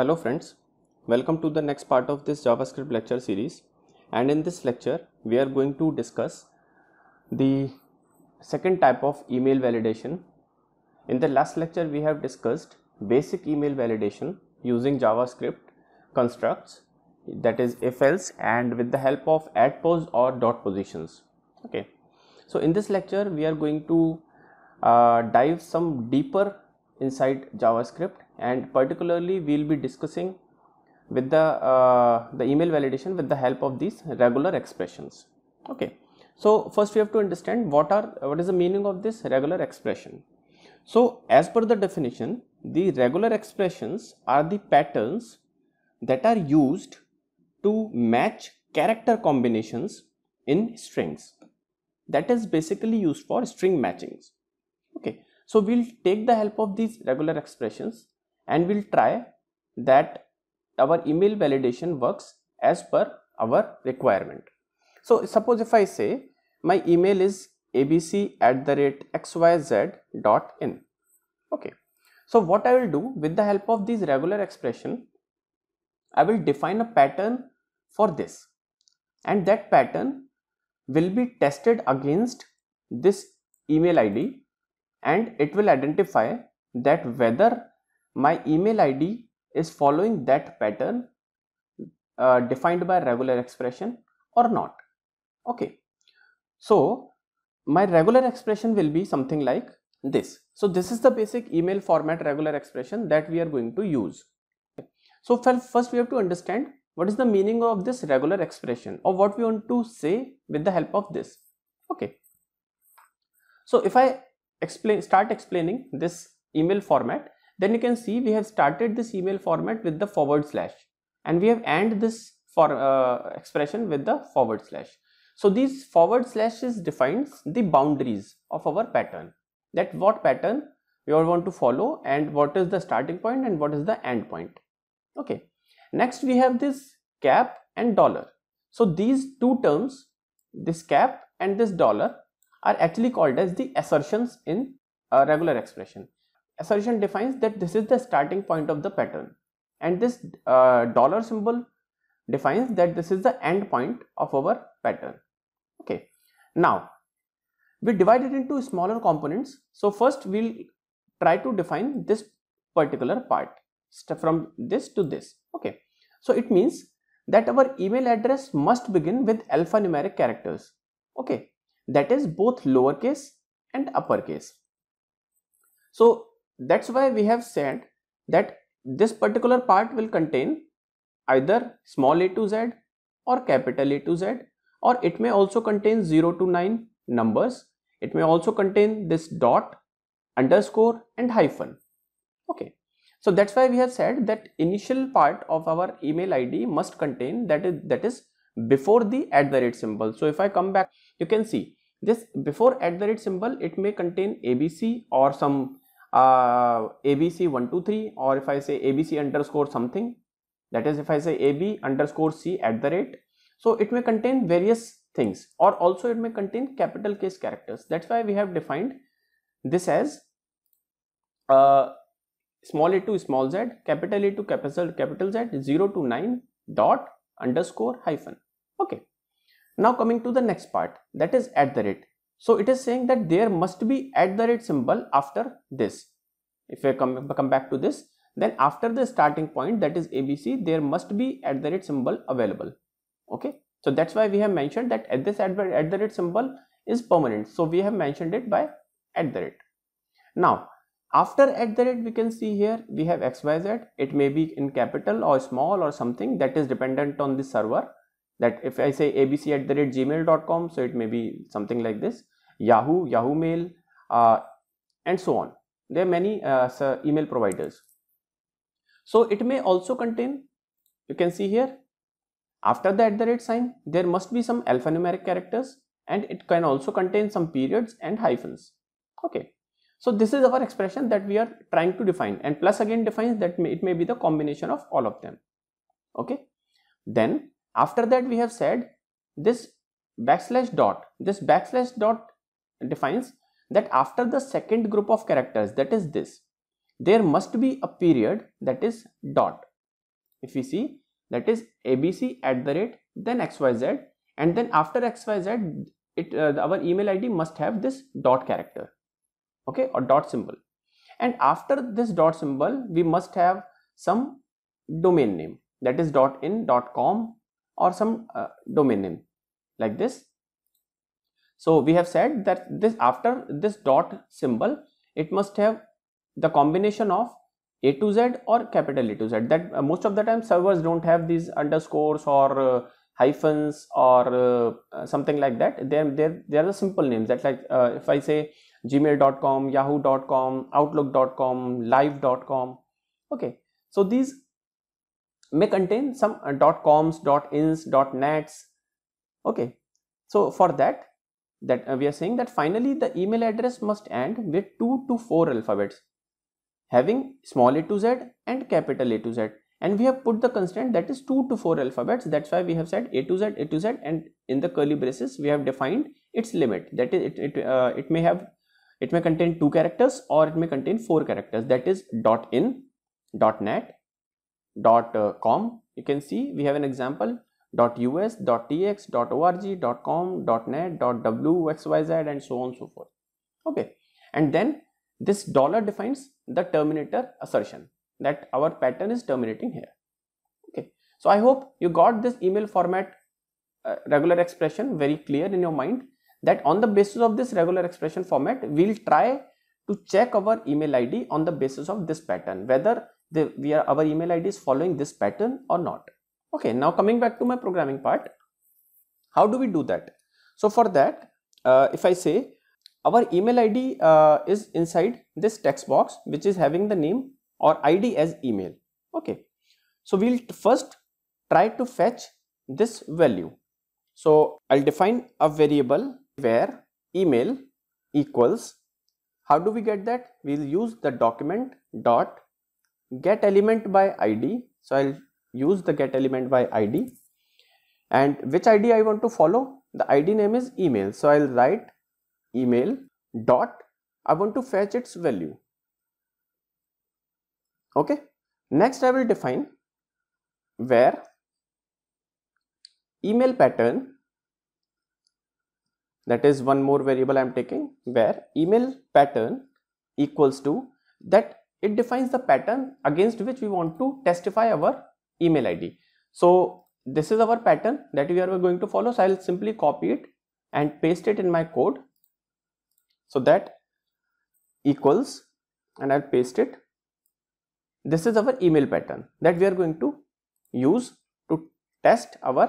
Hello friends, welcome to the next part of this JavaScript lecture series and in this lecture we are going to discuss the second type of email validation. In the last lecture we have discussed basic email validation using JavaScript constructs that is if else and with the help of at pos or dot positions. Okay. So in this lecture we are going to uh, dive some deeper inside JavaScript and particularly we will be discussing with the, uh, the email validation with the help of these regular expressions. Okay. So, first we have to understand what are what is the meaning of this regular expression. So, as per the definition the regular expressions are the patterns that are used to match character combinations in strings that is basically used for string matchings. Okay. So we'll take the help of these regular expressions and we'll try that our email validation works as per our requirement. So suppose if I say my email is abc at the rate xyz dot in. Okay. So what I will do with the help of these regular expression, I will define a pattern for this and that pattern will be tested against this email id and it will identify that whether my email id is following that pattern uh, defined by regular expression or not okay so my regular expression will be something like this so this is the basic email format regular expression that we are going to use so first we have to understand what is the meaning of this regular expression or what we want to say with the help of this okay so if i explain start explaining this email format then you can see we have started this email format with the forward slash and we have end this for uh, expression with the forward slash so these forward slashes defines the boundaries of our pattern that what pattern we all want to follow and what is the starting point and what is the end point okay next we have this cap and dollar so these two terms this cap and this dollar are actually called as the assertions in a uh, regular expression. Assertion defines that this is the starting point of the pattern and this uh, dollar symbol defines that this is the end point of our pattern. Okay. Now, we divide it into smaller components. So, first we will try to define this particular part from this to this. Okay. So, it means that our email address must begin with alphanumeric characters. Okay that is both lowercase and uppercase. So that's why we have said that this particular part will contain either small a to z or capital A to Z or it may also contain 0 to 9 numbers. It may also contain this dot, underscore and hyphen. Okay. So that's why we have said that initial part of our email ID must contain that is that is before the at the rate symbol. So if I come back you can see this before at the rate symbol it may contain abc or some uh, abc123 or if i say abc underscore something that is if i say ab underscore c at the rate so it may contain various things or also it may contain capital case characters that's why we have defined this as uh, small a to small z capital a to capital capital z 0 to 9 dot underscore hyphen okay now coming to the next part that is at the rate. So it is saying that there must be at the rate symbol after this. If I come, come back to this then after the starting point that is ABC there must be at the rate symbol available. Okay. So that's why we have mentioned that at this at the rate symbol is permanent. So we have mentioned it by at the rate. Now after at the rate we can see here we have xyz it may be in capital or small or something that is dependent on the server that if I say abc at the rate gmail.com so it may be something like this Yahoo, Yahoo Mail uh, and so on. There are many uh, email providers. So it may also contain you can see here after the at the rate sign there must be some alphanumeric characters and it can also contain some periods and hyphens. Okay. So this is our expression that we are trying to define and plus again defines that may, it may be the combination of all of them. Okay. Then after that we have said this backslash dot, this backslash dot defines that after the second group of characters that is this, there must be a period that is dot. If we see that is abc at the rate then xyz and then after xyz it uh, our email id must have this dot character okay or dot symbol and after this dot symbol we must have some domain name that is dot in dot com or some uh, domain name like this. So we have said that this after this dot symbol it must have the combination of A to Z or capital A to Z that uh, most of the time servers don't have these underscores or uh, hyphens or uh, uh, something like that. They're, they're, they're the simple names that like uh, if I say gmail.com, yahoo.com, outlook.com, live.com okay. So these may contain some uh, dot coms dot ins dot nets okay so for that that uh, we are saying that finally the email address must end with 2 to 4 alphabets having small a to z and capital a to z and we have put the constraint that is 2 to 4 alphabets that's why we have said a to z a to z and in the curly braces we have defined its limit that is it it, uh, it may have it may contain two characters or it may contain four characters that is dot in dot net dot uh, com you can see we have an example dot us dot tx dot org dot com dot net dot wxyz and so on so forth okay and then this dollar defines the terminator assertion that our pattern is terminating here okay so i hope you got this email format uh, regular expression very clear in your mind that on the basis of this regular expression format we'll try to check our email id on the basis of this pattern whether the, we are, our email id is following this pattern or not okay now coming back to my programming part how do we do that so for that uh, if i say our email id uh, is inside this text box which is having the name or id as email okay so we'll first try to fetch this value so i'll define a variable where email equals how do we get that we'll use the document dot get element by id so i'll use the get element by id and which id i want to follow the id name is email so i'll write email dot i want to fetch its value okay next i will define where email pattern that is one more variable i am taking where email pattern equals to that it defines the pattern against which we want to testify our email id so this is our pattern that we are going to follow so i'll simply copy it and paste it in my code so that equals and i'll paste it this is our email pattern that we are going to use to test our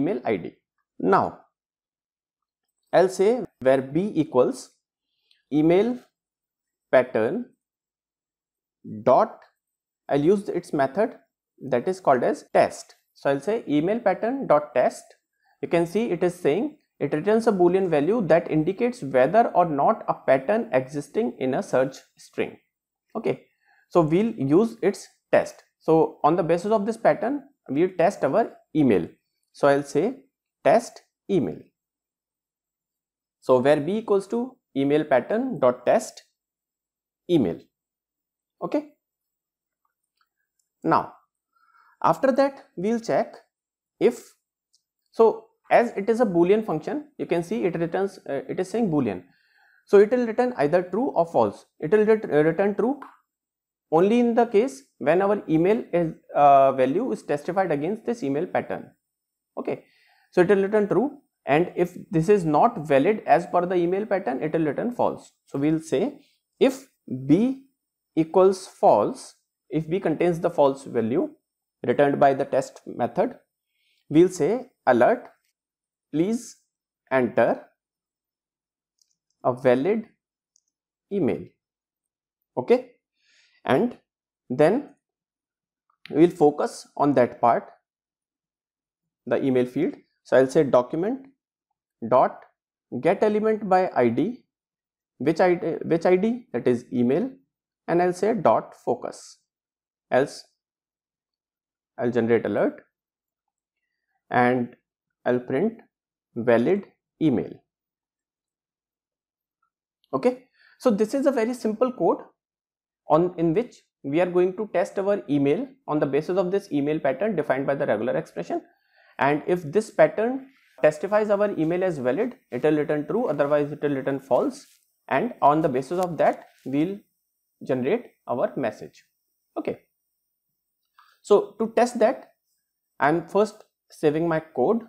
email id now i'll say where b equals email pattern dot I'll use its method that is called as test. So I'll say email pattern dot test. You can see it is saying it returns a boolean value that indicates whether or not a pattern existing in a search string. Okay, so we'll use its test. So on the basis of this pattern, we'll test our email. So I'll say test email. So where b equals to email pattern dot test email okay now after that we'll check if so as it is a boolean function you can see it returns uh, it is saying boolean so it will return either true or false it will ret uh, return true only in the case when our email is, uh, value is testified against this email pattern okay so it will return true and if this is not valid as per the email pattern it will return false so we'll say if b equals false if b contains the false value returned by the test method we'll say alert please enter a valid email okay and then we'll focus on that part the email field so i'll say document dot get element by id which id which id that is email and I'll say dot focus else I'll generate alert and I'll print valid email. Okay. So, this is a very simple code on in which we are going to test our email on the basis of this email pattern defined by the regular expression and if this pattern testifies our email as valid it will return true otherwise it will return false and on the basis of that we'll generate our message okay so to test that i'm first saving my code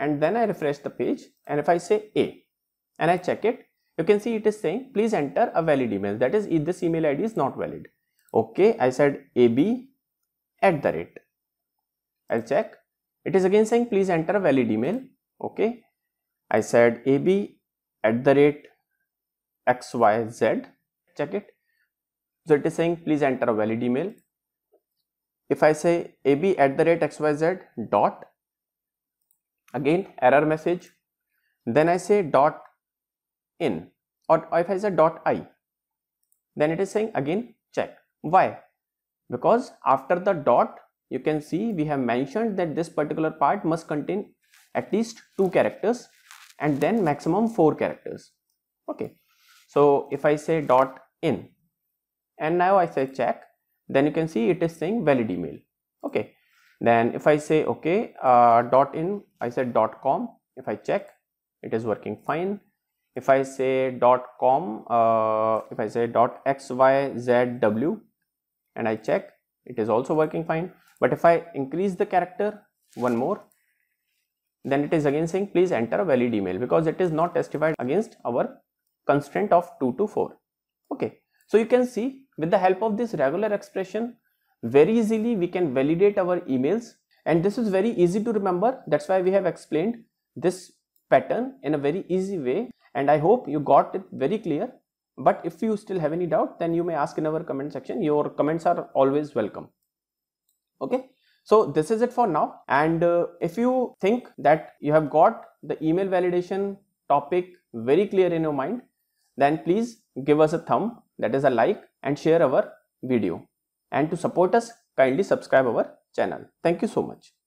and then i refresh the page and if i say a and i check it you can see it is saying please enter a valid email that is if this email id is not valid okay i said ab at the rate i'll check it is again saying please enter a valid email okay i said ab at the rate xyz check it so it is saying please enter a valid email. If I say ab at the rate xyz dot again error message then I say dot in or if I say dot i then it is saying again check. Why? Because after the dot you can see we have mentioned that this particular part must contain at least two characters and then maximum four characters okay so if i say dot in and now I say check then you can see it is saying valid email okay then if I say okay uh, dot in I said dot com if I check it is working fine if I say dot com uh, if I say dot xyzw and I check it is also working fine but if I increase the character one more then it is again saying please enter a valid email because it is not testified against our constraint of 2 to 4 okay so you can see with the help of this regular expression, very easily we can validate our emails and this is very easy to remember. That's why we have explained this pattern in a very easy way and I hope you got it very clear. But if you still have any doubt, then you may ask in our comment section. Your comments are always welcome. Okay. So this is it for now. And uh, if you think that you have got the email validation topic very clear in your mind, then please give us a thumb that is a like and share our video. And to support us, kindly subscribe our channel. Thank you so much.